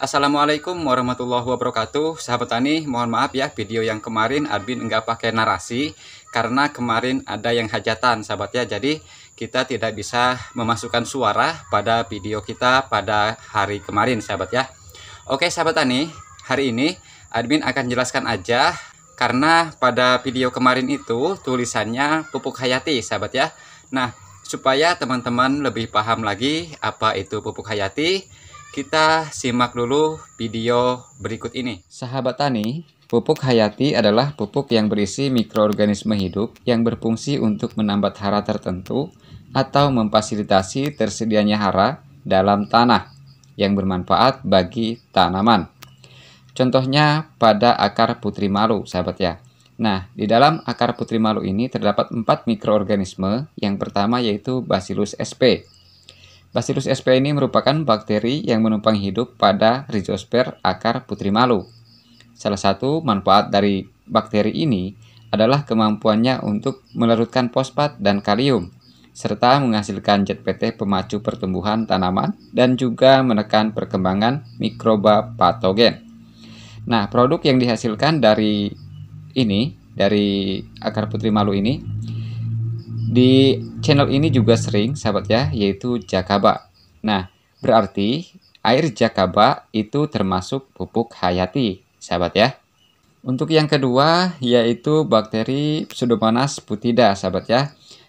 Assalamualaikum warahmatullahi wabarakatuh Sahabat Tani, mohon maaf ya video yang kemarin Admin nggak pakai narasi Karena kemarin ada yang hajatan sahabat ya Jadi kita tidak bisa memasukkan suara pada video kita pada hari kemarin sahabat ya Oke sahabat Tani, hari ini Admin akan jelaskan aja Karena pada video kemarin itu tulisannya pupuk hayati sahabat ya Nah supaya teman-teman lebih paham lagi apa itu pupuk hayati kita simak dulu video berikut ini. Sahabat tani, pupuk hayati adalah pupuk yang berisi mikroorganisme hidup yang berfungsi untuk menambat hara tertentu atau memfasilitasi tersedianya hara dalam tanah yang bermanfaat bagi tanaman. Contohnya pada akar putri malu, sahabat ya. Nah, di dalam akar putri malu ini terdapat empat mikroorganisme. Yang pertama yaitu Bacillus sp. Bacillus sp ini merupakan bakteri yang menumpang hidup pada rhizosper akar putri malu. Salah satu manfaat dari bakteri ini adalah kemampuannya untuk melarutkan fosfat dan kalium, serta menghasilkan zat PT pemacu pertumbuhan tanaman dan juga menekan perkembangan mikroba patogen. Nah, produk yang dihasilkan dari ini, dari akar putri malu ini, di channel ini juga sering sahabat ya, yaitu jakaba. Nah, berarti air jakaba itu termasuk pupuk hayati, sahabat ya. Untuk yang kedua yaitu bakteri Pseudomonas putida, sahabat ya.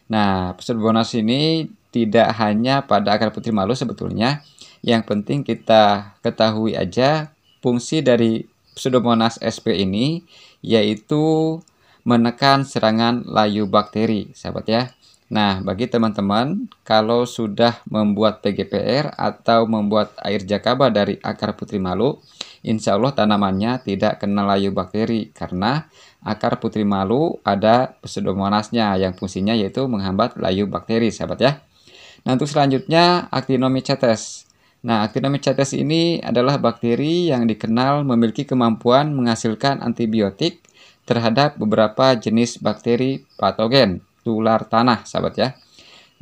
Nah, Pseudomonas ini tidak hanya pada akar putri malu sebetulnya. Yang penting kita ketahui aja fungsi dari Pseudomonas sp ini yaitu menekan serangan layu bakteri, sahabat ya. Nah, bagi teman-teman, kalau sudah membuat PGPR atau membuat air jakaba dari akar putri malu, insya Allah tanamannya tidak kena layu bakteri karena akar putri malu ada pseudomonasnya yang fungsinya yaitu menghambat layu bakteri, sahabat ya. Nah, untuk selanjutnya, Actinomycetes. Nah, Actinomycetes ini adalah bakteri yang dikenal memiliki kemampuan menghasilkan antibiotik terhadap beberapa jenis bakteri patogen tular tanah, sahabat ya.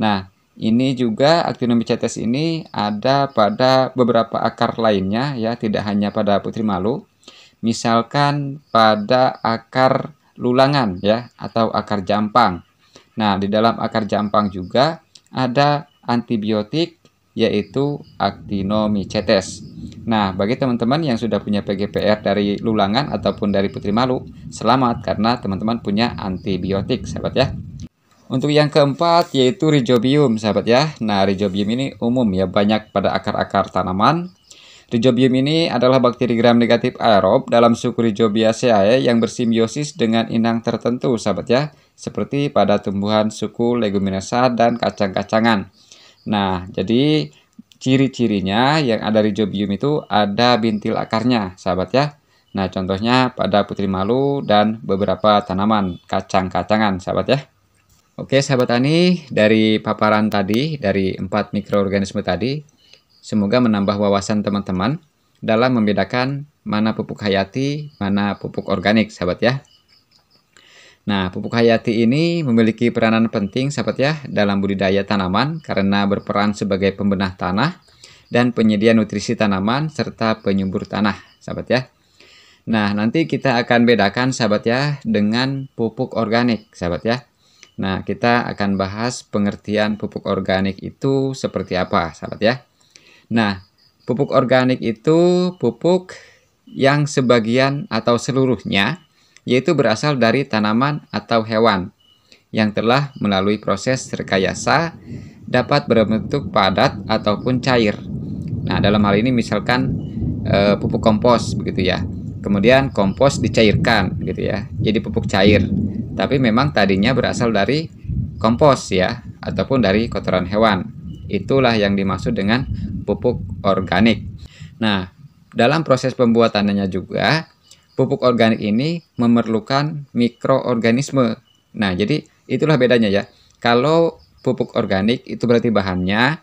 Nah, ini juga actinomycetes ini ada pada beberapa akar lainnya ya, tidak hanya pada putri malu. Misalkan pada akar lulangan ya atau akar jampang. Nah, di dalam akar jampang juga ada antibiotik yaitu Actinomycetes. Nah, bagi teman-teman yang sudah punya PGPR dari lulangan ataupun dari putri malu, selamat karena teman-teman punya antibiotik, sahabat ya. Untuk yang keempat yaitu Rhizobium, sahabat ya. Nah, Rhizobium ini umum ya, banyak pada akar-akar tanaman. Rhizobium ini adalah bakteri gram negatif aerob dalam suku Rhizobiaceae yang bersimbiosis dengan inang tertentu, sahabat ya, seperti pada tumbuhan suku leguminosa dan kacang-kacangan. Nah, jadi ciri-cirinya yang ada di jobium itu ada bintil akarnya, sahabat ya. Nah, contohnya pada putri malu dan beberapa tanaman kacang-kacangan, sahabat ya. Oke, sahabat Tani, dari paparan tadi, dari empat mikroorganisme tadi, semoga menambah wawasan teman-teman dalam membedakan mana pupuk hayati, mana pupuk organik, sahabat ya. Nah, pupuk hayati ini memiliki peranan penting sahabat ya dalam budidaya tanaman karena berperan sebagai pembenah tanah dan penyedia nutrisi tanaman serta penyubur tanah sahabat ya. Nah, nanti kita akan bedakan sahabat ya dengan pupuk organik sahabat ya. Nah, kita akan bahas pengertian pupuk organik itu seperti apa sahabat ya. Nah, pupuk organik itu pupuk yang sebagian atau seluruhnya yaitu berasal dari tanaman atau hewan yang telah melalui proses rekayasa dapat berbentuk padat ataupun cair. Nah, dalam hal ini misalkan e, pupuk kompos begitu ya. Kemudian kompos dicairkan gitu ya. Jadi pupuk cair. Tapi memang tadinya berasal dari kompos ya ataupun dari kotoran hewan. Itulah yang dimaksud dengan pupuk organik. Nah, dalam proses pembuatannya juga pupuk organik ini memerlukan mikroorganisme. Nah, jadi itulah bedanya ya. Kalau pupuk organik itu berarti bahannya,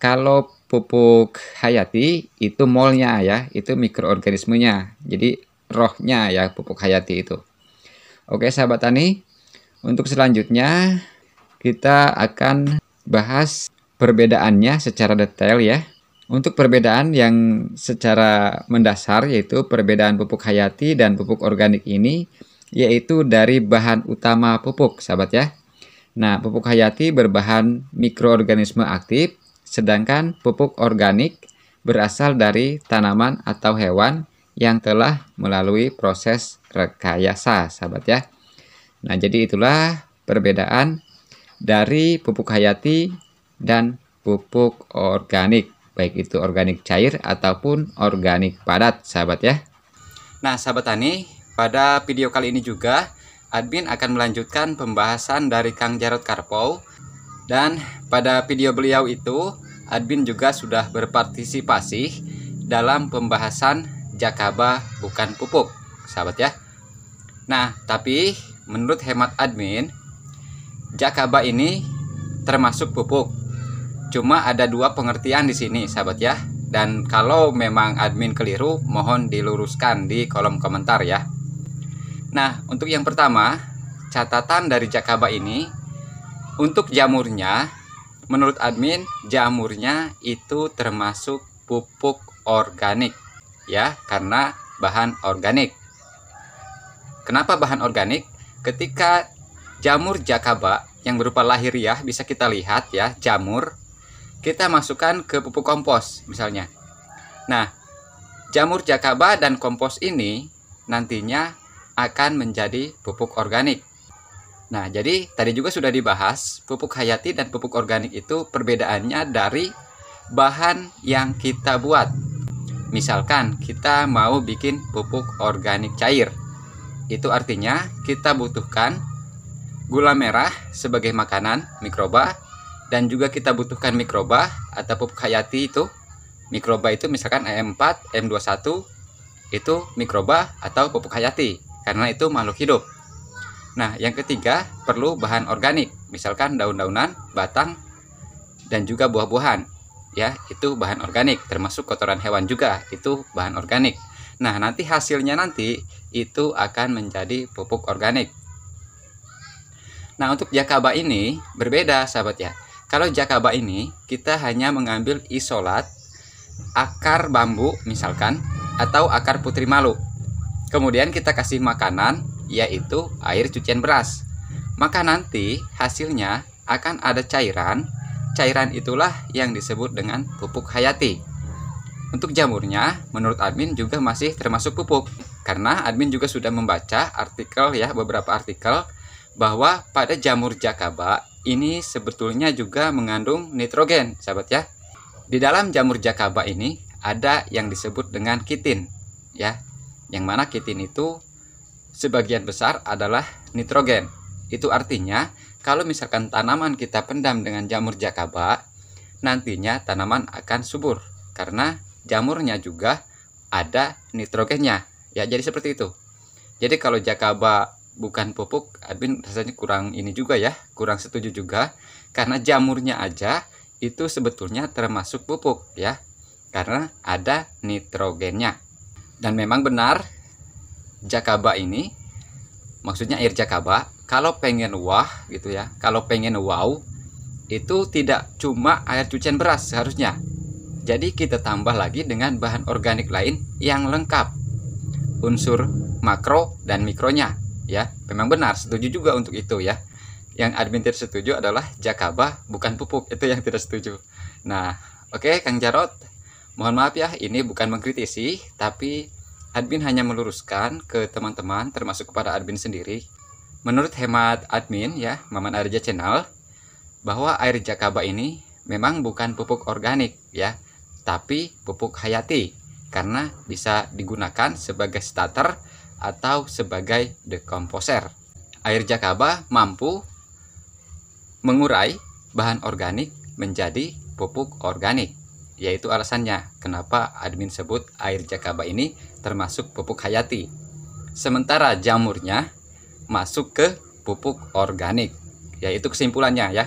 kalau pupuk hayati itu molnya ya, itu mikroorganismenya. Jadi rohnya ya pupuk hayati itu. Oke, sahabat tani, untuk selanjutnya kita akan bahas perbedaannya secara detail ya untuk perbedaan yang secara mendasar yaitu perbedaan pupuk hayati dan pupuk organik ini yaitu dari bahan utama pupuk, sahabat ya. Nah, pupuk hayati berbahan mikroorganisme aktif, sedangkan pupuk organik berasal dari tanaman atau hewan yang telah melalui proses rekayasa, sahabat ya. Nah, jadi itulah perbedaan dari pupuk hayati dan pupuk organik baik itu organik cair ataupun organik padat, sahabat ya. Nah, sahabat tani, pada video kali ini juga admin akan melanjutkan pembahasan dari Kang Jarod karpo dan pada video beliau itu admin juga sudah berpartisipasi dalam pembahasan Jakaba bukan pupuk, sahabat ya. Nah, tapi menurut hemat admin, Jakaba ini termasuk pupuk Cuma ada dua pengertian di sini, sahabat ya. Dan kalau memang admin keliru, mohon diluruskan di kolom komentar ya. Nah, untuk yang pertama, catatan dari Jakaba ini untuk jamurnya, menurut admin, jamurnya itu termasuk pupuk organik ya, karena bahan organik. Kenapa bahan organik? Ketika jamur jakaba yang berupa lahiriah bisa kita lihat ya, jamur kita masukkan ke pupuk kompos misalnya. Nah, jamur jakaba dan kompos ini nantinya akan menjadi pupuk organik. Nah, jadi tadi juga sudah dibahas pupuk hayati dan pupuk organik itu perbedaannya dari bahan yang kita buat. Misalkan kita mau bikin pupuk organik cair. Itu artinya kita butuhkan gula merah sebagai makanan mikroba dan juga kita butuhkan mikroba atau pupuk hayati itu mikroba itu misalkan m 4 M21 itu mikroba atau pupuk hayati karena itu makhluk hidup. Nah, yang ketiga perlu bahan organik, misalkan daun-daunan, batang dan juga buah-buahan. Ya, itu bahan organik termasuk kotoran hewan juga, itu bahan organik. Nah, nanti hasilnya nanti itu akan menjadi pupuk organik. Nah, untuk jakaba ini berbeda sahabat ya. Kalau jakaba ini kita hanya mengambil isolat akar bambu misalkan atau akar putri malu. Kemudian kita kasih makanan yaitu air cucian beras. Maka nanti hasilnya akan ada cairan. Cairan itulah yang disebut dengan pupuk hayati. Untuk jamurnya, menurut admin juga masih termasuk pupuk karena admin juga sudah membaca artikel ya beberapa artikel bahwa pada jamur jakaba ini sebetulnya juga mengandung nitrogen, sahabat ya. Di dalam jamur jakaba ini ada yang disebut dengan kitin, ya. Yang mana kitin itu sebagian besar adalah nitrogen. Itu artinya kalau misalkan tanaman kita pendam dengan jamur jakaba, nantinya tanaman akan subur karena jamurnya juga ada nitrogennya. Ya, jadi seperti itu. Jadi kalau jakaba bukan pupuk admin rasanya kurang ini juga ya kurang setuju juga karena jamurnya aja itu sebetulnya termasuk pupuk ya karena ada nitrogennya dan memang benar jakaba ini maksudnya air jakaba kalau pengen wah gitu ya kalau pengen wow itu tidak cuma air cucian beras seharusnya jadi kita tambah lagi dengan bahan organik lain yang lengkap unsur makro dan mikronya ya memang benar setuju juga untuk itu ya yang admin tidak setuju adalah jakabah bukan pupuk itu yang tidak setuju nah oke okay, kang jarot mohon maaf ya ini bukan mengkritisi tapi admin hanya meluruskan ke teman-teman termasuk kepada admin sendiri menurut hemat admin ya maman arja channel bahwa air jakaba ini memang bukan pupuk organik ya tapi pupuk hayati karena bisa digunakan sebagai starter atau sebagai dekomposer. Air jakaba mampu mengurai bahan organik menjadi pupuk organik. Yaitu alasannya kenapa admin sebut air jakaba ini termasuk pupuk hayati. Sementara jamurnya masuk ke pupuk organik. Yaitu kesimpulannya ya.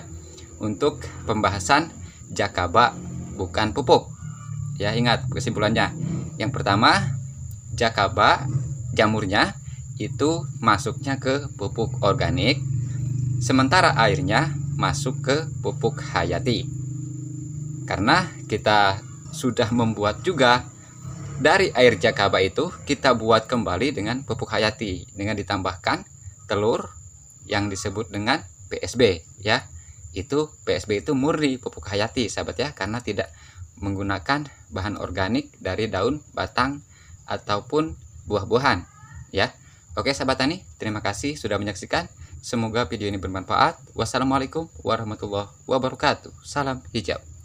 Untuk pembahasan jakaba bukan pupuk. Ya ingat kesimpulannya. Yang pertama, jakaba jamurnya itu masuknya ke pupuk organik, sementara airnya masuk ke pupuk hayati. Karena kita sudah membuat juga dari air jakaba itu kita buat kembali dengan pupuk hayati dengan ditambahkan telur yang disebut dengan PSB ya. Itu PSB itu murni pupuk hayati sahabat ya karena tidak menggunakan bahan organik dari daun, batang ataupun buah-buahan ya. Oke sahabat tani, terima kasih sudah menyaksikan. Semoga video ini bermanfaat. Wassalamualaikum warahmatullahi wabarakatuh. Salam hijau.